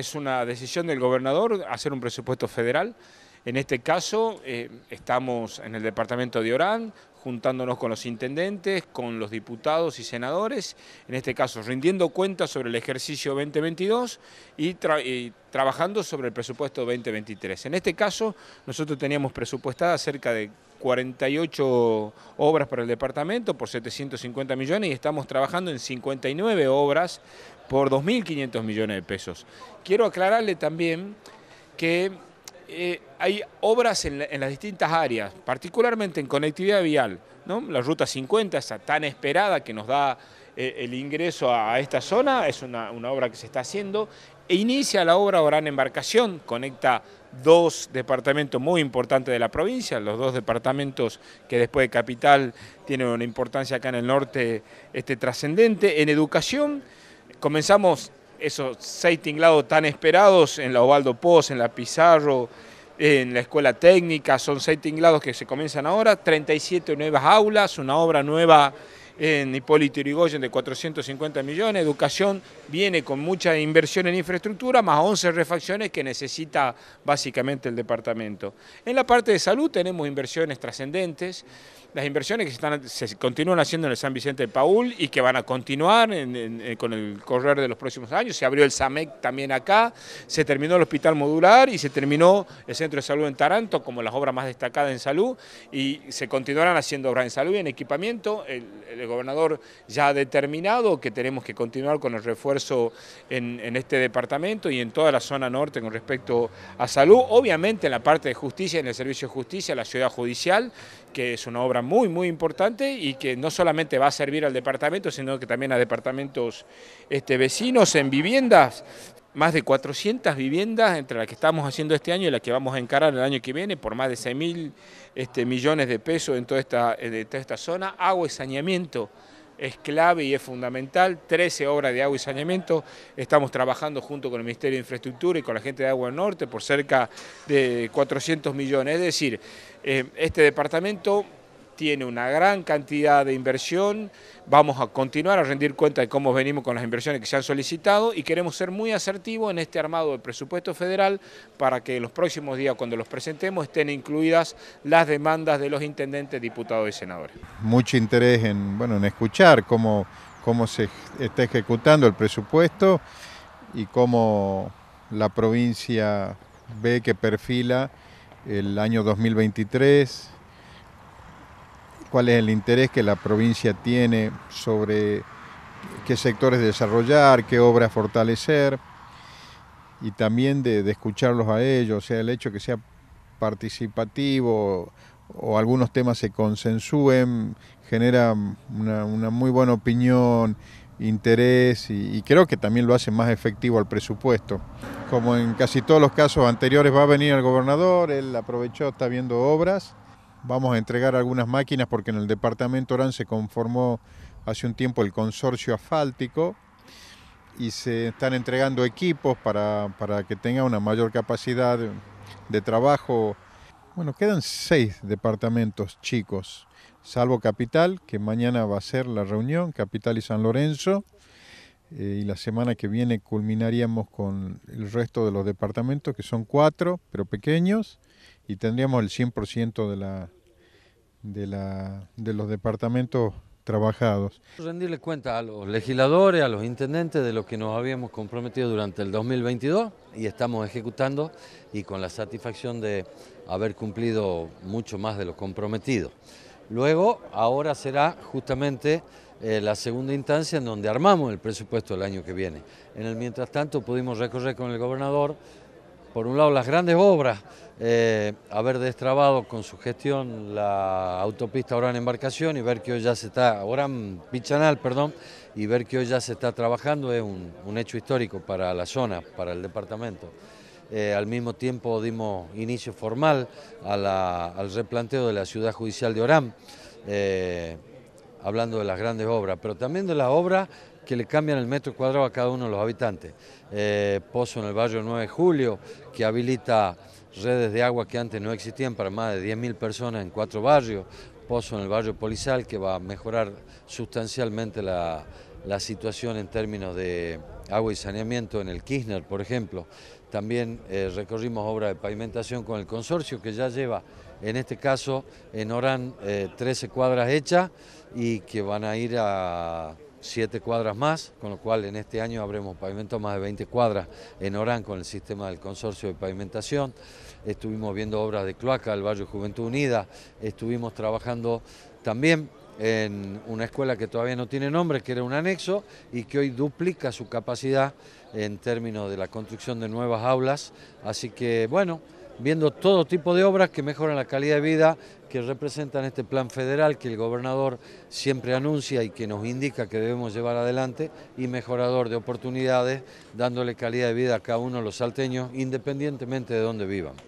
es una decisión del gobernador hacer un presupuesto federal. En este caso eh, estamos en el departamento de Orán, juntándonos con los intendentes, con los diputados y senadores, en este caso rindiendo cuentas sobre el ejercicio 2022 y, y, trabajando sobre el presupuesto 2023. En este caso nosotros teníamos presupuestada cerca de 48 obras para el departamento por 750 millones y estamos trabajando en 59 obras por 2.500 millones de pesos. Quiero aclararle también que eh, hay obras en, las distintas áreas, particularmente en conectividad vial. ¿no? La Ruta 50, esa tan esperada que nos da eh, el ingreso a, esta zona, es una, obra que se está haciendo. E inicia la obra ahora en Embarcación, conecta dos departamentos muy importantes de la provincia, los dos departamentos que después de Capital tienen una importancia acá en el norte este, trascendente. En educación comenzamos esos seis tinglados tan esperados en la Ovaldo Poz, en la Pizarro, en la escuela técnica, son seis tinglados que se comienzan ahora, 37 nuevas aulas, una obra nueva en Hipólito Yrigoyen de 450 millones, educación viene con mucha inversión en infraestructura, más 11 refacciones que necesita básicamente el departamento. En la parte de salud tenemos inversiones trascendentes, las inversiones que se, están, se continúan haciendo en el San Vicente de Paul y que van a continuar eh, con el correr de los próximos años, se abrió el SAMEC también acá, se terminó el hospital modular y se terminó el centro de salud en Taranto como las obras más destacadas en salud y se continuarán haciendo obras en salud y en equipamiento, gobernador ya ha determinado que tenemos que continuar con el refuerzo en, este departamento y en toda la zona norte con respecto a salud, obviamente en la parte de justicia, en el servicio de justicia, la ciudad judicial, que es una obra muy, muy importante y que no solamente va a servir al departamento, sino que también a departamentos este, vecinos en viviendas, más de 400 viviendas entre las que estamos haciendo este año y las que vamos a encarar el año que viene por más de 6.000 este, millones de pesos en eh, toda, esta, zona. Agua y saneamiento es clave y es fundamental. 13 obras de agua y saneamiento. Estamos trabajando junto con el Ministerio de Infraestructura y con la gente de Agua del Norte por cerca de 400 millones. Es decir, eh, este departamento tiene una gran cantidad de inversión, vamos a continuar a rendir cuenta de cómo venimos con las inversiones que se han solicitado y queremos ser muy asertivos en este armado del presupuesto federal para que los próximos días cuando los presentemos estén incluidas las demandas de los intendentes, diputados y senadores. Mucho interés en, bueno, en escuchar cómo, cómo se está ejecutando el presupuesto y cómo la provincia ve que perfila el año 2023 cuál es el interés que la provincia tiene sobre qué sectores desarrollar, qué obras fortalecer, y también de, escucharlos a ellos, o sea, el hecho que sea participativo o algunos temas se consensúen, genera una, muy buena opinión, interés y, y, creo que también lo hace más efectivo al presupuesto. Como en casi todos los casos anteriores va a venir el gobernador, él aprovechó, está viendo obras vamos a entregar algunas máquinas porque en el departamento Orán se conformó hace un tiempo el consorcio asfáltico y se están entregando equipos para, para que tenga una mayor capacidad de, trabajo. Bueno, quedan seis departamentos chicos, salvo Capital, que mañana va a ser la reunión, Capital y San Lorenzo, eh, y la semana que viene culminaríamos con el resto de los departamentos, que son cuatro, pero pequeños y tendríamos el 100% de, la, de, los departamentos trabajados. Pues rendirle cuenta a los legisladores, a los intendentes de lo que nos habíamos comprometido durante el 2022 y estamos ejecutando y con la satisfacción de haber cumplido mucho más de lo comprometido. Luego, ahora será justamente eh, la segunda instancia en donde armamos el presupuesto el año que viene. En el mientras tanto pudimos recorrer con el gobernador por un lado las grandes obras, eh, haber destrabado con su gestión la autopista Orán Embarcación y ver que hoy ya se está, Orán Pichanal, perdón, y ver que hoy ya se está trabajando es un, hecho histórico para la zona, para el departamento. Eh, al mismo tiempo dimos inicio formal al replanteo de la ciudad judicial de Orán, eh, hablando de las grandes obras, pero también de las obras que le cambian el metro cuadrado a cada uno de los habitantes. Eh, pozo en el barrio 9 de Julio, que habilita redes de agua que antes no existían para más de 10.000 personas en cuatro barrios. Pozo en el barrio Polizal, que va a mejorar sustancialmente la, situación en términos de agua y saneamiento en el Kirchner, por ejemplo. También eh, recorrimos obras de pavimentación con el consorcio que ya lleva, en este caso, en Orán 13 eh, cuadras hechas y que van a ir a siete cuadras más, con lo cual en este año habremos pavimento más de 20 cuadras en Orán con el sistema del consorcio de pavimentación. Estuvimos viendo obras de cloaca del barrio Juventud Unida, estuvimos trabajando también en una escuela que todavía no tiene nombre, que era un anexo y que hoy duplica su capacidad en términos de la construcción de nuevas aulas. Así que bueno, viendo todo tipo de obras que mejoran la calidad de vida, que representan este plan federal que el gobernador siempre anuncia y que nos indica que debemos llevar adelante, y mejorador de oportunidades, dándole calidad de vida a cada uno de los salteños, independientemente de dónde vivan.